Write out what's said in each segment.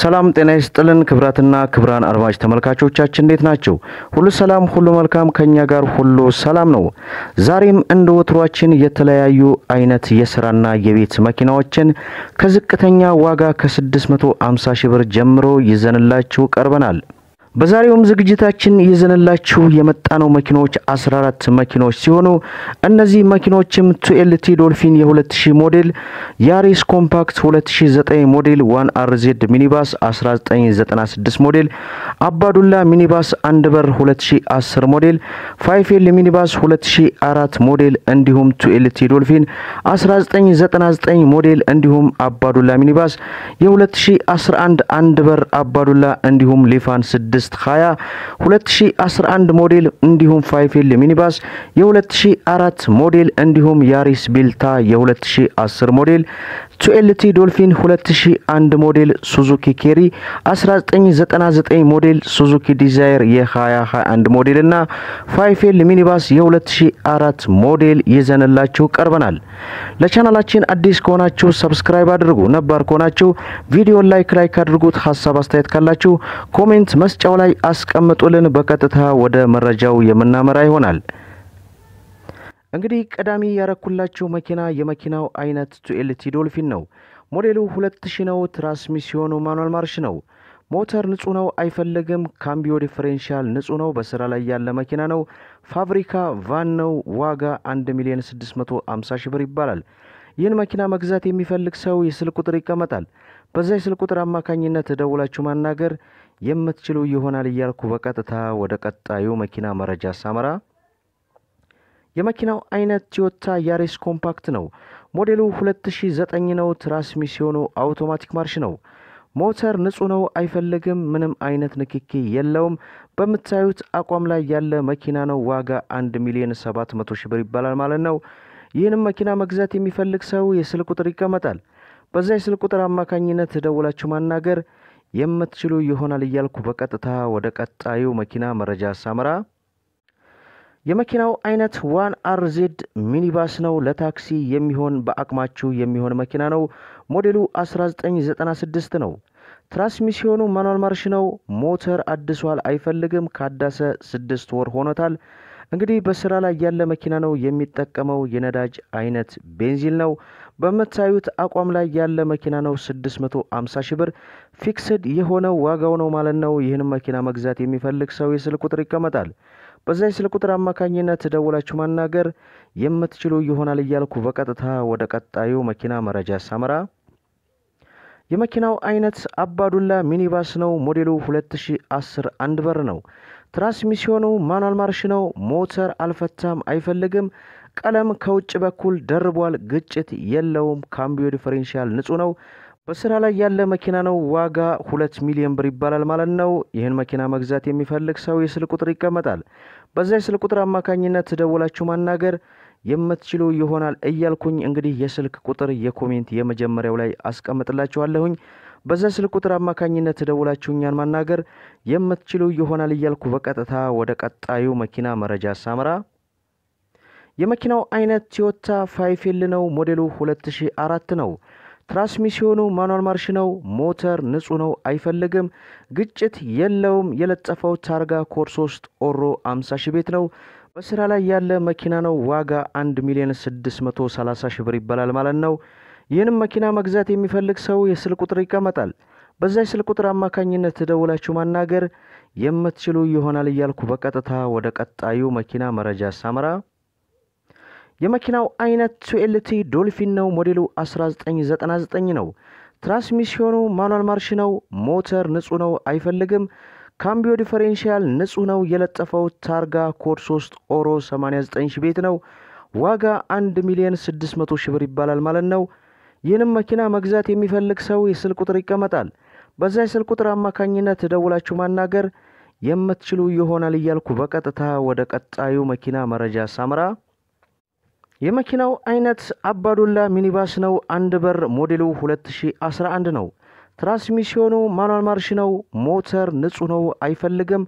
ሰላም ጤና ይስጥልን ክብራትና ክብራን አድማጭ ተመልካቾቻችን እንዴት ናቸው? ሁሉ ሰላም፣ ሁሉ መልካም፣ ከኛ ጋር ሁሉ ሰላም ነው። ዛሬም እንደ ወትሯችን የተለያዩ አይነት የስራና የቤት መኪናዎችን ከዝቅተኛ ዋጋ ከ650 ሺህ ብር ጀምሮ ይዘንላችሁ ቀርበናል። በዛሬውም ዝግጅታችን ይዘንላችሁ የመጣነው መኪኖች 14 መኪኖች ሲሆኑ እነዚህ መኪኖችም ቱኤልቲ ዶልፊን የ2000 ሞዴል፣ ያሬስ ኮምፓክት 2009 ሞዴል፣ ዋን አርዜድ ሚኒባስ 1996 ሞዴል፣ አባዱላ ሚኒባስ አንድ በር 2010 ሞዴል፣ ፋይፌል ሚኒባስ 2004 ሞዴል እንዲሁም ቱኤልቲ ዶልፊን 1999 ሞዴል እንዲሁም አባዱላ ሚኒባስ የ2011 አንድ በር አባዱላ እንዲሁም ሊፋን 6 አምስት ሀያ ሁለት ሺ አስራ አንድ ሞዴል እንዲሁም ፋይፌል ሚኒባስ የሁለት ሺ አራት ሞዴል እንዲሁም ያሪስ ቢልታ የሁለት ሺ አስር ሞዴል ቱኤልቲ ዶልፊን 2001 ሞዴል ሱዙኪ ኬሪ 1999 ሞዴል ሱዙኪ ዲዛይር የ2021 ሞዴል እና ፋይፌል ሚኒባስ የ2004 ሞዴል ይዘንላችሁ ቀርበናል። ለቻናላችን አዲስ ከሆናችሁ ሰብስክራይብ አድርጉ። ነባር ከሆናችሁ ቪዲዮ ላይክ ላይክ አድርጉት። ሀሳብ አስተያየት ካላችሁ ኮሜንት መስጫው ላይ አስቀምጡልን። በቀጥታ ወደ መረጃው የምናመራ ይሆናል። እንግዲህ ቀዳሚ ያረኩላቸው መኪና የመኪናው አይነት ቱኤልቲ ዶልፊን ነው። ሞዴሉ 2000 ነው። ትራንስሚሲዮኑ ማኑዋል ማርሽ ነው። ሞተር ንጹህ ነው፣ አይፈልግም። ካምቢዮ ዲፈሬንሻል ንጹህ ነው። በስራ ላይ ያለ መኪና ነው። ፋብሪካ ቫን ነው። ዋጋ 1 ሚሊዮን 650 ሺህ ብር ይባላል። ይህን መኪና መግዛት የሚፈልግ ሰው የስልክ ቁጥር ይቀመጣል። በዛ የስልክ ቁጥር አማካኝነት ደውላችሁ ማናገር የምትችሉ ይሆናል እያልኩ በቀጥታ ወደ ቀጣዩ መኪና መረጃ ሳመራ የመኪናው አይነት ቶዮታ ያሬስ ኮምፓክት ነው። ሞዴሉ 2009 ነው። ትራንስሚሲዮኑ አውቶማቲክ ማርሽ ነው። ሞተር ንጹህ ነው፣ አይፈልግም። ምንም አይነት ንክኪ የለውም። በምታዩት አቋም ላይ ያለ መኪና ነው። ዋጋ 1 ሚሊዮን 700 ሺህ ብር ይባላል ማለት ነው። ይህንም መኪና መግዛት የሚፈልግ ሰው የስልክ ቁጥር ይቀመጣል። በዛ የስልክ ቁጥር አማካኝነት ደውላችሁ ማናገር የምትችሉ ይሆናል እያልኩ በቀጥታ ወደ ቀጣዩ መኪና መረጃ ሳመራ የመኪናው አይነት ዋን አርዜድ ሚኒባስ ነው። ለታክሲ የሚሆን በአቅማችሁ የሚሆን መኪና ነው። ሞዴሉ 1996 ነው። ትራንስሚሲዮኑ ማኑዋል ማርሽ ነው። ሞተር አድሷል፣ አይፈልግም። ካዳሰ ስድስት ወር ሆኖታል። እንግዲህ በስራ ላይ ያለ መኪና ነው። የሚጠቀመው የነዳጅ አይነት ቤንዚል ነው። በምታዩት አቋም ላይ ያለ መኪና ነው። 650 ሺህ ብር ፊክስድ የሆነው ዋጋው ነው ማለት ነው። ይህን መኪና መግዛት የሚፈልግ ሰው የስልክ ቁጥር ይቀመጣል። በዛ ስልክ ቁጥር አማካኝነት ደውላችሁ ማናገር የምትችሉ ይሆናል እያልኩ በቀጥታ ወደ ቀጣዩ መኪና መረጃ ሳመራ የመኪናው አይነት አባዱላ ሚኒባስ ነው። ሞዴሉ 2010 አንድ በር ነው። ትራንስሚሽኑ ማኑዋል ማርሽ ነው። ሞተር አልፈታም አይፈልግም። ቀለም ከውጭ በኩል ደርቧል። ግጭት የለውም። ካምቢዮ ዲፈሬንሻል ንጹህ ነው። በስራ ላይ ያለ መኪና ነው። ዋጋ ሁለት ሚሊዮን ብር ይባላል ማለት ነው። ይህን መኪና መግዛት የሚፈልግ ሰው የስልክ ቁጥር ይቀመጣል። በዛ የስልክ ቁጥር አማካኝነት ደውላችሁ ማናገር የምትችሉ ይሆናል እያልኩኝ እንግዲህ የስልክ ቁጥር የኮሜንት የመጀመሪያው ላይ አስቀምጥላችኋለሁኝ። በዛ ስልክ ቁጥር አማካኝነት ደውላችሁ እኛን ማናገር የምትችሉ ይሆናል እያልኩ በቀጥታ ወደ ቀጣዩ መኪና መረጃ ሳምራ የመኪናው አይነት ቶዮታ ፋይፌል ነው። ሞዴሉ 2004 ነው። ትራንስሚሽኑ ማኑዋል ማርሽ ነው። ሞተር ንጹህ ነው፣ አይፈልግም፣ ግጭት የለውም። የለጠፈው ታርጋ ኮድ 3 ኦሮ 50 ሺ ቤት ነው። በስራ ላይ ያለ መኪና ነው። ዋጋ 1 ሚሊዮን 630 ሺ ብር ይባላል ማለት ነው። ይህንም መኪና መግዛት የሚፈልግ ሰው የስልክ ቁጥር ይቀመጣል። በዛ ስልክ ቁጥር አማካኝነት ደውላችሁ ማናገር የምትችሉ ይሆናል እያልኩ በቀጥታ ወደ ቀጣዩ መኪና መረጃ ሳመራ የመኪናው አይነት ቱኤልቲ ዶልፊን ነው። ሞዴሉ 1999 ነው። ትራንስሚሽኑ ማኑዋል ማርሽ ነው። ሞተር ንጹህ ነው፣ አይፈልግም። ካምቢዮ ዲፈሬንሺያል ንጹህ ነው። የለጠፈው ታርጋ ኮድ 3 ኦሮ 89 ሺ ቤት ነው። ዋጋ 1 ሚሊዮን 600 ሺ ብር ይባላል ማለት ነው። ይህንም መኪና መግዛት የሚፈልግ ሰው የስልክ ቁጥር ይቀመጣል። በዛ የስልክ ቁጥር አማካኝነት ደውላችሁ ማናገር የምትችሉ ይሆናል እያልኩ በቀጥታ ወደ ቀጣዩ መኪና መረጃ ሳምራ የመኪናው አይነት አባዱላ ሚኒባስ ነው። አንድ በር ሞዴሉ 2011 ነው። ትራንስሚሽኑ ማኑዋል ማርሽ ነው። ሞተር ንጹህ ነው፣ አይፈልግም።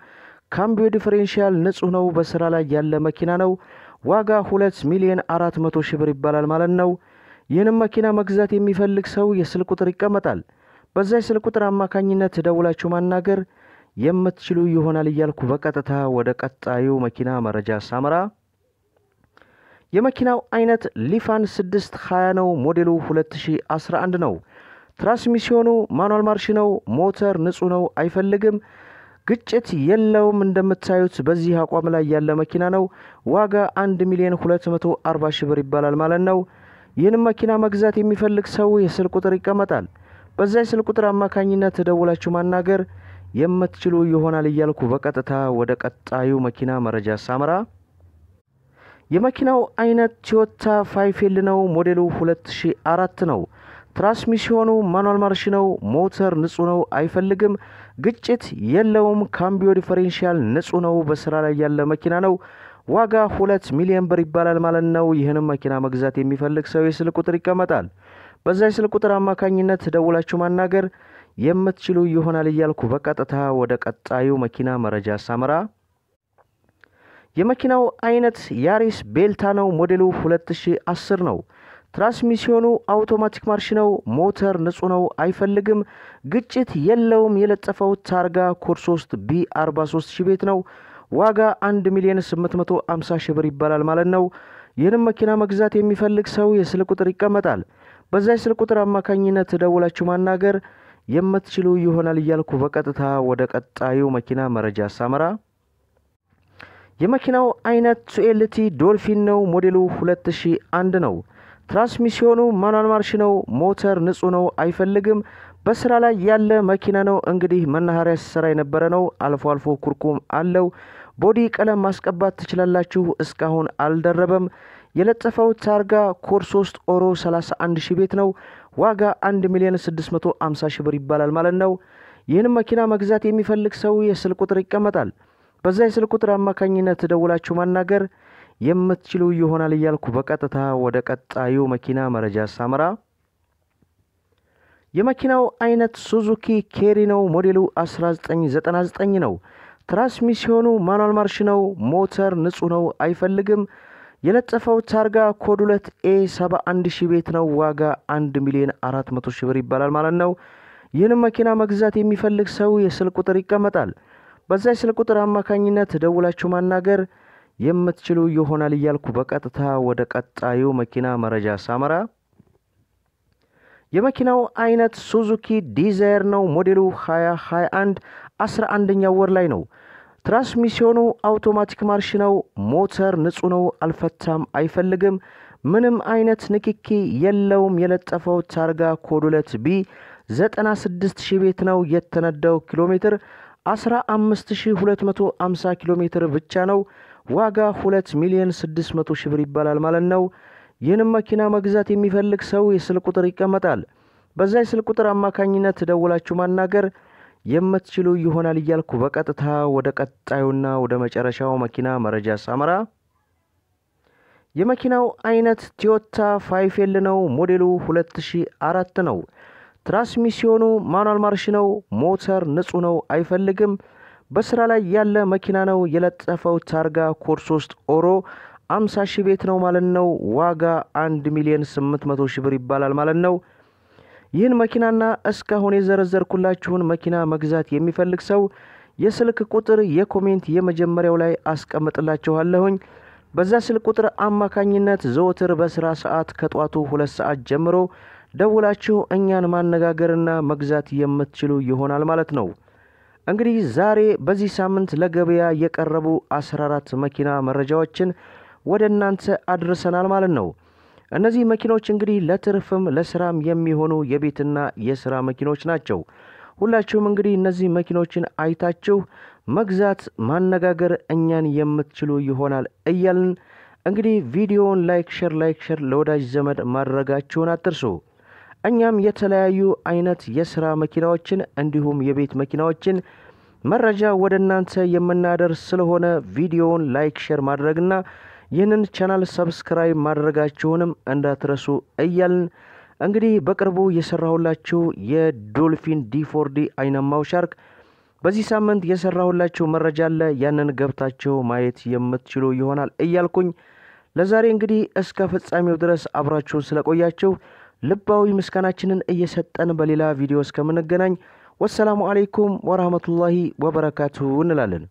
ካምቢዮ ዲፈሬንሺያል ንጹህ ነው። በስራ ላይ ያለ መኪና ነው። ዋጋ 2 ሚሊዮን 400 ሺህ ብር ይባላል ማለት ነው። ይህንም መኪና መግዛት የሚፈልግ ሰው የስልክ ቁጥር ይቀመጣል። በዛ የስልክ ቁጥር አማካኝነት ደውላችሁ ማናገር የምትችሉ ይሆናል እያልኩ በቀጥታ ወደ ቀጣዩ መኪና መረጃ ሳመራ የመኪናው አይነት ሊፋን 620 ነው። ሞዴሉ 2011 ነው። ትራንስሚሲዮኑ ማኑዋል ማርሽ ነው። ሞተር ንጹህ ነው፣ አይፈልግም፣ ግጭት የለውም። እንደምታዩት በዚህ አቋም ላይ ያለ መኪና ነው። ዋጋ 1 ሚሊዮን 240 ሺህ ብር ይባላል ማለት ነው። ይህንም መኪና መግዛት የሚፈልግ ሰው የስልክ ቁጥር ይቀመጣል። በዛ የስልክ ቁጥር አማካኝነት ደውላችሁ ማናገር የምትችሉ ይሆናል እያልኩ በቀጥታ ወደ ቀጣዩ መኪና መረጃ ሳምራ የመኪናው አይነት ቶዮታ ፋይፌል ነው። ሞዴሉ 2004 ነው። ትራንስሚሽኑ ማኑዋል ማርሽ ነው። ሞተር ንጹህ ነው፣ አይፈልግም፣ ግጭት የለውም። ካምቢዮ ዲፈሬንሻል ንጹህ ነው። በስራ ላይ ያለ መኪና ነው። ዋጋ ሁለት ሚሊዮን ብር ይባላል ማለት ነው። ይህንም መኪና መግዛት የሚፈልግ ሰው የስልክ ቁጥር ይቀመጣል። በዛ የስልክ ቁጥር አማካኝነት ደውላችሁ ማናገር የምትችሉ ይሆናል እያልኩ በቀጥታ ወደ ቀጣዩ መኪና መረጃ ሳመራ የመኪናው አይነት ያሪስ ቤልታ ነው። ሞዴሉ 2010 ነው። ትራንስሚሽኑ አውቶማቲክ ማርሽ ነው። ሞተር ንጹህ ነው፣ አይፈልግም፣ ግጭት የለውም። የለጠፈው ታርጋ ኮድ 3 ቢ 43 ሺ ቤት ነው። ዋጋ 1 ሚሊዮን 850 ሺ ብር ይባላል ማለት ነው። ይህንም መኪና መግዛት የሚፈልግ ሰው የስልክ ቁጥር ይቀመጣል። በዛ የስልክ ቁጥር አማካኝነት ደውላችሁ ማናገር የምትችሉ ይሆናል እያልኩ በቀጥታ ወደ ቀጣዩ መኪና መረጃ ሳመራ የመኪናው አይነት ቱኤልቲ ዶልፊን ነው። ሞዴሉ 2001 ነው። ትራንስሚሽኑ ማኑዋል ማርሽ ነው። ሞተር ንጹህ ነው፣ አይፈልግም። በስራ ላይ ያለ መኪና ነው። እንግዲህ መናኸሪያ ሲሰራ የነበረ ነው። አልፎ አልፎ ኩርኩም አለው። ቦዲ ቀለም ማስቀባት ትችላላችሁ። እስካሁን አልደረበም። የለጠፈው ታርጋ ኮድ 3 ኦሮ 31 ሺ ቤት ነው። ዋጋ 1 ሚሊዮን 650 ሺ ብር ይባላል ማለት ነው። ይህን መኪና መግዛት የሚፈልግ ሰው የስልክ ቁጥር ይቀመጣል። በዛ የስልክ ቁጥር አማካኝነት ደውላችሁ ማናገር የምትችሉ ይሆናል እያልኩ በቀጥታ ወደ ቀጣዩ መኪና መረጃ ሳመራ የመኪናው አይነት ሱዙኪ ኬሪ ነው። ሞዴሉ 1999 ነው። ትራንስሚሲዮኑ ማኑዋል ማርሽ ነው። ሞተር ንጹህ ነው፣ አይፈልግም። የለጠፈው ታርጋ ኮድ 2 ኤ 71 ሺ ቤት ነው። ዋጋ 1 ሚሊዮን 400 ሺ ብር ይባላል ማለት ነው። ይህንም መኪና መግዛት የሚፈልግ ሰው የስልክ ቁጥር ይቀመጣል። በዚያ ስልክ ቁጥር አማካኝነት ደውላችሁ ማናገር የምትችሉ ይሆናል እያልኩ በቀጥታ ወደ ቀጣዩ መኪና መረጃ ሳመራ የመኪናው አይነት ሱዙኪ ዲዛየር ነው። ሞዴሉ 2021 11 ኛው ወር ላይ ነው። ትራንስሚሽኑ አውቶማቲክ ማርሽ ነው። ሞተር ንጹህ ነው። አልፈታም፣ አይፈልግም። ምንም አይነት ንክኪ የለውም። የለጠፈው ታርጋ ኮድ ሁለት ቢ 96 ሺህ ቤት ነው የተነዳው ኪሎ ሜትር 15250 ኪሎ ሜትር ብቻ ነው። ዋጋ 2 ሚሊዮን 600 ሺህ ብር ይባላል ማለት ነው። ይህንም መኪና መግዛት የሚፈልግ ሰው የስልክ ቁጥር ይቀመጣል። በዛ የስልክ ቁጥር አማካኝነት ደውላችሁ ማናገር የምትችሉ ይሆናል እያልኩ በቀጥታ ወደ ቀጣዩና ወደ መጨረሻው መኪና መረጃ ሳመራ የመኪናው አይነት ቶዮታ ፋይፌል ነው። ሞዴሉ 2004 ነው። ትራንስሚሲዮኑ ማኑዋል ማርሽ ነው። ሞተር ንጹህ ነው፣ አይፈልግም። በስራ ላይ ያለ መኪና ነው። የለጠፈው ታርጋ ኮድ 3 ኦሮ 50 ሺህ ቤት ነው ማለት ነው። ዋጋ 1 ሚሊዮን 800 ሺህ ብር ይባላል ማለት ነው። ይህን መኪናና እስካሁን የዘረዘርኩላችሁን መኪና መግዛት የሚፈልግ ሰው የስልክ ቁጥር የኮሜንት የመጀመሪያው ላይ አስቀምጥላችኋለሁኝ። በዛ ስልክ ቁጥር አማካኝነት ዘወትር በስራ ሰዓት ከጧቱ ሁለት ሰዓት ጀምሮ ደውላችሁ እኛን ማነጋገርና መግዛት የምትችሉ ይሆናል ማለት ነው። እንግዲህ ዛሬ በዚህ ሳምንት ለገበያ የቀረቡ 14 መኪና መረጃዎችን ወደ እናንተ አድርሰናል ማለት ነው። እነዚህ መኪኖች እንግዲህ ለትርፍም ለስራም የሚሆኑ የቤትና የስራ መኪኖች ናቸው። ሁላችሁም እንግዲህ እነዚህ መኪኖችን አይታችሁ መግዛት፣ ማነጋገር እኛን የምትችሉ ይሆናል እያልን እንግዲህ ቪዲዮውን ላይክ ሸር ላይክ ሸር ለወዳጅ ዘመድ ማድረጋችሁን አትርሱ። እኛም የተለያዩ አይነት የስራ መኪናዎችን እንዲሁም የቤት መኪናዎችን መረጃ ወደ እናንተ የምናደርስ ስለሆነ ቪዲዮውን ላይክ፣ ሼር ማድረግና ይህንን ቻናል ሰብስክራይብ ማድረጋችሁንም እንዳትረሱ እያልን እንግዲህ በቅርቡ የሰራሁላችሁ የዶልፊን ዲፎርዲ አይነማው ሻርክ በዚህ ሳምንት የሰራሁላችሁ መረጃ አለ። ያንን ገብታችሁ ማየት የምትችሉ ይሆናል እያልኩኝ ለዛሬ እንግዲህ እስከ ፍጻሜው ድረስ አብራችሁን ስለቆያችሁ ልባዊ ምስጋናችንን እየሰጠን በሌላ ቪዲዮ እስከምንገናኝ ወሰላሙ አሌይኩም ወራህመቱላሂ ወበረካቱ እንላለን።